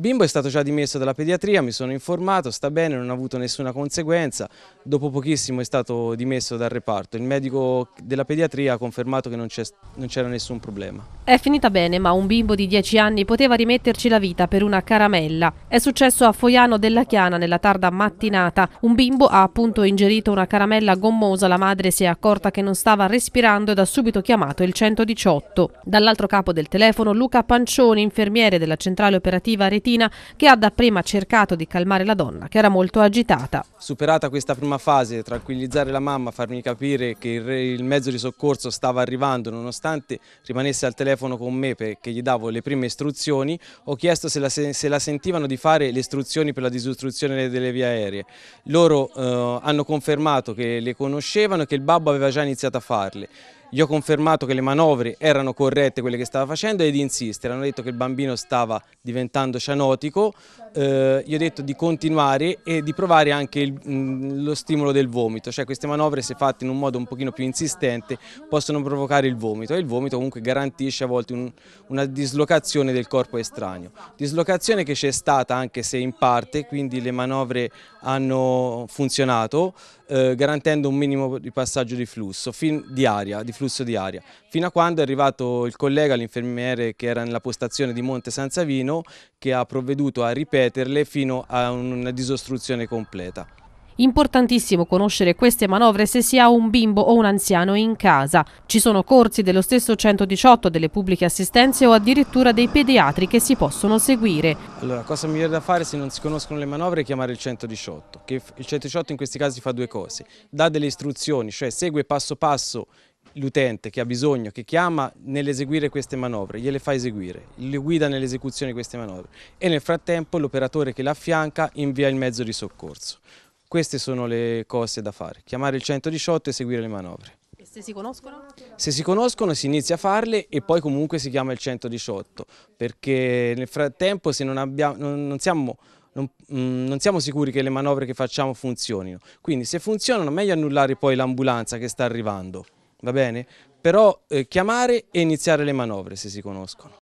Il bimbo è stato già dimesso dalla pediatria, mi sono informato, sta bene, non ha avuto nessuna conseguenza, dopo pochissimo è stato dimesso dal reparto. Il medico della pediatria ha confermato che non c'era nessun problema. È finita bene, ma un bimbo di 10 anni poteva rimetterci la vita per una caramella. È successo a Foiano della Chiana nella tarda mattinata. Un bimbo ha appunto ingerito una caramella gommosa, la madre si è accorta che non stava respirando ed ha subito chiamato il 118. Dall'altro capo del telefono Luca Pancioni, infermiere della centrale operativa Retina, Martina che ha dapprima cercato di calmare la donna che era molto agitata. Superata questa prima fase, tranquillizzare la mamma, farmi capire che il, il mezzo di soccorso stava arrivando nonostante rimanesse al telefono con me perché gli davo le prime istruzioni, ho chiesto se la, se la sentivano di fare le istruzioni per la distruzione delle vie aeree. Loro eh, hanno confermato che le conoscevano e che il babbo aveva già iniziato a farle. Gli ho confermato che le manovre erano corrette quelle che stava facendo ed insistere, hanno detto che il bambino stava diventando cianotico, eh, gli ho detto di continuare e di provare anche il, mh, mm, lo stimolo del vomito, cioè queste manovre se fatte in un modo un pochino più insistente possono provocare il vomito e il vomito comunque garantisce a volte un, una dislocazione del corpo estraneo. Dislocazione che c'è stata anche se in parte, quindi le manovre hanno funzionato, eh, garantendo un minimo di passaggio di flusso, fin, di, aria, di flusso di aria, fino a quando è arrivato il collega, l'infermiere che era nella postazione di Monte San Savino, che ha provveduto a ripeterle fino a una disostruzione completa. Importantissimo conoscere queste manovre se si ha un bimbo o un anziano in casa. Ci sono corsi dello stesso 118 delle pubbliche assistenze o addirittura dei pediatri che si possono seguire. Allora, cosa migliore da fare se non si conoscono le manovre è chiamare il 118, che il 118 in questi casi fa due cose. Dà delle istruzioni, cioè segue passo passo l'utente che ha bisogno, che chiama nell'eseguire queste manovre, gliele fa eseguire, le guida nell'esecuzione di queste manovre e nel frattempo l'operatore che l'affianca invia il mezzo di soccorso. Queste sono le cose da fare, chiamare il 118 e seguire le manovre. E se si conoscono? Se si conoscono si inizia a farle e poi comunque si chiama il 118, perché nel frattempo se non, abbiamo, non siamo non, mm, non, siamo sicuri che le manovre che facciamo funzionino. Quindi se funzionano meglio annullare poi l'ambulanza che sta arrivando, va bene? Però eh, chiamare e iniziare le manovre se si conoscono.